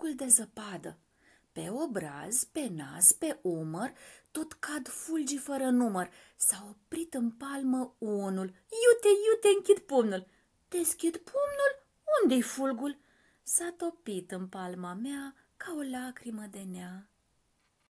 cercul de zăpadă. Pe obraz, pe nas, pe umăr, tot cad fulgi fără număr. S-a oprit în palmă unul. Iute, iute, închid pumnul. Deschid pumnul? Unde-i fulgul? S-a topit în palma mea ca o lacrimă de nea.